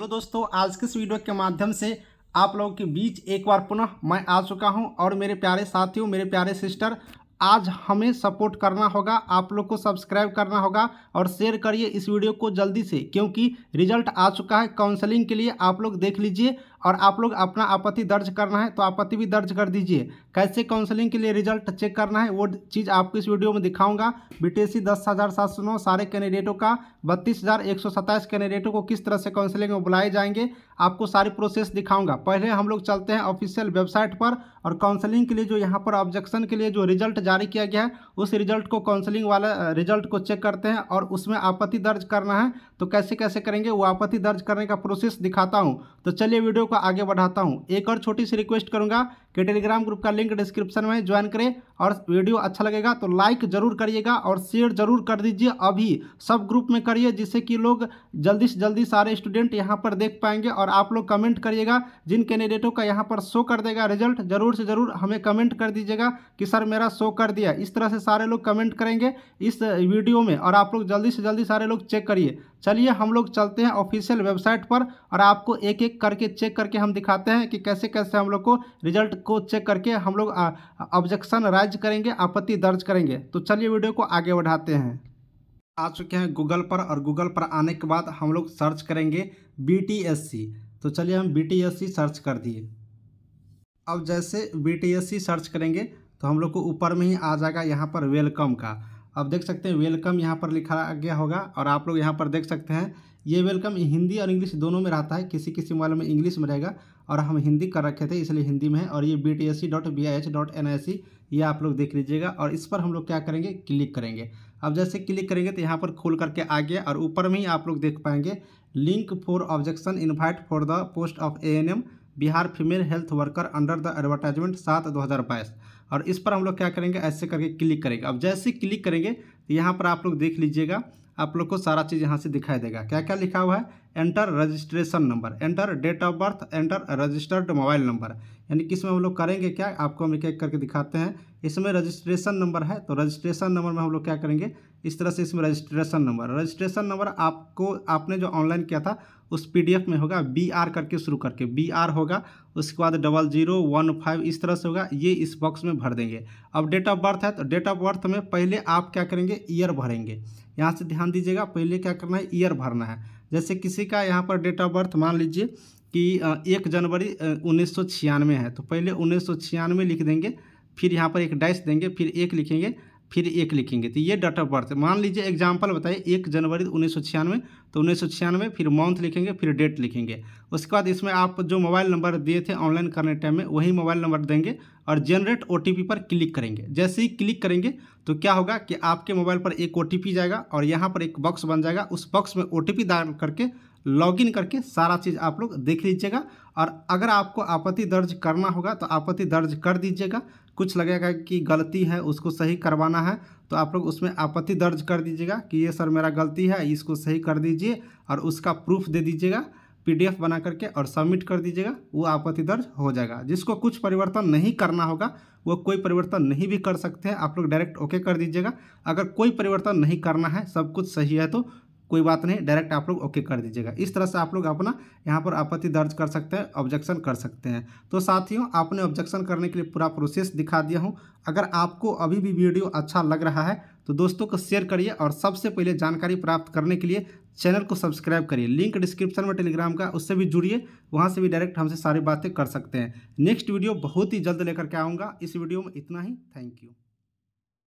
तो दोस्तों आज के इस वीडियो के माध्यम से आप लोगों के बीच एक बार पुनः मैं आ चुका हूं और मेरे प्यारे साथियों मेरे प्यारे सिस्टर आज हमें सपोर्ट करना होगा आप लोग को सब्सक्राइब करना होगा और शेयर करिए इस वीडियो को जल्दी से क्योंकि रिजल्ट आ चुका है काउंसलिंग के लिए आप लोग देख लीजिए और आप लोग अपना आपत्ति दर्ज करना है तो आपत्ति भी दर्ज कर दीजिए कैसे काउंसलिंग के लिए रिजल्ट चेक करना है वो चीज़ आपको इस वीडियो में दिखाऊंगा बीटीसी दस हज़ार सात सौ नौ सारे कैंडिडेटों का बत्तीस हज़ार एक सौ सत्ताईस कैंडिडेटों को किस तरह से काउंसलिंग में बुलाए जाएंगे आपको सारी प्रोसेस दिखाऊंगा पहले हम लोग चलते हैं ऑफिशियल वेबसाइट पर और काउंसलिंग के लिए जो यहाँ पर ऑब्जेक्शन के लिए जो रिजल्ट जारी किया गया है उस रिजल्ट को काउंसलिंग वाला रिजल्ट को चेक करते हैं और उसमें आपत्ति दर्ज करना है तो कैसे कैसे करेंगे वो आपत्ति दर्ज करने का प्रोसेस दिखाता हूँ तो चलिए वीडियो को आगे बढ़ाता हूँ एक और छोटी सी रिक्वेस्ट करूँगा के टेलीग्राम ग्रुप का लिंक डिस्क्रिप्शन में ज्वाइन करें और वीडियो अच्छा लगेगा तो लाइक जरूर करिएगा और शेयर जरूर कर दीजिए अभी सब ग्रुप में करिए जिससे कि लोग जल्दी से जल्दी सारे स्टूडेंट यहाँ पर देख पाएंगे और आप लोग कमेंट करिएगा जिन कैंडिडेटों का यहाँ पर शो कर देगा रिजल्ट जरूर से ज़रूर हमें कमेंट कर दीजिएगा कि सर मेरा शो कर दिया इस तरह से सारे लोग कमेंट करेंगे इस वीडियो में और आप लोग जल्दी से जल्दी सारे लोग चेक करिए चलिए हम लोग चलते हैं ऑफिशियल वेबसाइट पर और आपको एक एक करके चेक करके हम दिखाते हैं कि कैसे कैसे हम लोग को रिजल्ट को चेक करके हम लोग ऑब्जेक्शन राइज करेंगे आपत्ति दर्ज करेंगे तो चलिए वीडियो को आगे बढ़ाते हैं आ चुके हैं गूगल पर और गूगल पर आने के बाद हम लोग सर्च करेंगे बी तो चलिए हम बी सर्च कर दिए अब जैसे बी सर्च करेंगे तो हम लोग को ऊपर में ही आ जाएगा यहाँ पर वेलकम का अब देख सकते हैं वेलकम यहाँ पर लिखा गया होगा और आप लोग यहाँ पर देख सकते हैं ये वेलकम हिंदी और इंग्लिश दोनों में रहता है किसी किसी मोबाइल में इंग्लिश में रहेगा और हम हिंदी कर रखे थे इसलिए हिंदी में है और ये B T S C dot B I H dot N I C ये आप लोग देख लीजिएगा और इस पर हम लोग क्या करेंगे क्लिक करेंगे अब जैसे क्लिक करेंगे तो यहाँ पर खोल करके आ गया और ऊपर में ही आप लोग देख पाएंगे link for objection invite for the post of A N M Bihar female health worker under the advertisement सात दो हज़ार बाईस और इस पर हम लोग क्या करेंगे ऐसे करके क्लिक करेंगे अब जैसे क्लिक करेंगे तो यहाँ पर आप लोग देख लीजिएगा आप लोग को सारा चीज़ यहाँ से दिखाई देगा क्या क्या लिखा हुआ है enter registration number enter date of birth enter registered mobile number यानी कि इसमें हम लोग करेंगे क्या आपको हम एक एक करके दिखाते हैं इसमें रजिस्ट्रेशन नंबर है तो रजिस्ट्रेशन नंबर में हम लोग क्या करेंगे इस तरह से इसमें रजिस्ट्रेशन नंबर रजिस्ट्रेशन नंबर आपको आपने जो ऑनलाइन किया था उस पी में होगा बी आर करके शुरू करके बी आर होगा उसके बाद डबल जीरो वन फाइव इस तरह से होगा ये इस बॉक्स में भर देंगे अब डेट ऑफ बर्थ है तो डेट ऑफ बर्थ में पहले आप क्या करेंगे ईयर भरेंगे यहाँ से ध्यान दीजिएगा पहले क्या करना है ईयर भरना है जैसे किसी का यहाँ पर डेट ऑफ बर्थ मान लीजिए कि एक जनवरी उन्नीस है तो पहले उन्नीस लिख देंगे फिर यहाँ पर एक डैश देंगे फिर एक लिखेंगे फिर एक लिखेंगे तो ये डेट ऑफ बर्थ मान लीजिए एग्जाम्पल बताइए एक जनवरी उन्नीस सौ छियानवे तो उन्नीस सौ छियानवे फिर मंथ लिखेंगे फिर डेट लिखेंगे उसके बाद इसमें आप जो मोबाइल नंबर दिए थे ऑनलाइन करने टाइम में वही मोबाइल नंबर देंगे और जनरेट ओ पर क्लिक करेंगे जैसे ही क्लिक करेंगे तो क्या होगा कि आपके मोबाइल पर एक ओ जाएगा और यहाँ पर एक बॉक्स बन जाएगा उस बॉक्स में ओ डाल करके लॉगिन करके सारा चीज़ आप लोग देख लीजिएगा और अगर आपको आपत्ति दर्ज करना होगा तो आपत्ति दर्ज कर दीजिएगा कुछ लगेगा कि गलती है उसको सही करवाना है तो आप लोग उसमें आपत्ति दर्ज कर दीजिएगा कि ये सर मेरा गलती है इसको सही कर दीजिए और उसका प्रूफ दे दीजिएगा पीडीएफ बना करके और सबमिट कर दीजिएगा वो आपत्ति दर्ज हो जाएगा जिसको कुछ परिवर्तन नहीं करना होगा वो कोई परिवर्तन नहीं भी कर सकते हैं आप लोग डायरेक्ट ओके कर दीजिएगा अगर कोई परिवर्तन नहीं करना है सब कुछ सही है तो कोई बात नहीं डायरेक्ट आप लोग ओके कर दीजिएगा इस तरह से आप लोग अपना यहाँ पर आपत्ति दर्ज कर सकते हैं ऑब्जेक्शन कर सकते हैं तो साथियों आपने ऑब्जेक्शन करने के लिए पूरा प्रोसेस दिखा दिया हूँ अगर आपको अभी भी वीडियो अच्छा लग रहा है तो दोस्तों को शेयर करिए और सबसे पहले जानकारी प्राप्त करने के लिए चैनल को सब्सक्राइब करिए लिंक डिस्क्रिप्शन में टेलीग्राम का उससे भी जुड़िए वहाँ से भी डायरेक्ट हमसे सारी बातें कर सकते हैं नेक्स्ट वीडियो बहुत ही जल्द लेकर के आऊँगा इस वीडियो में इतना ही थैंक यू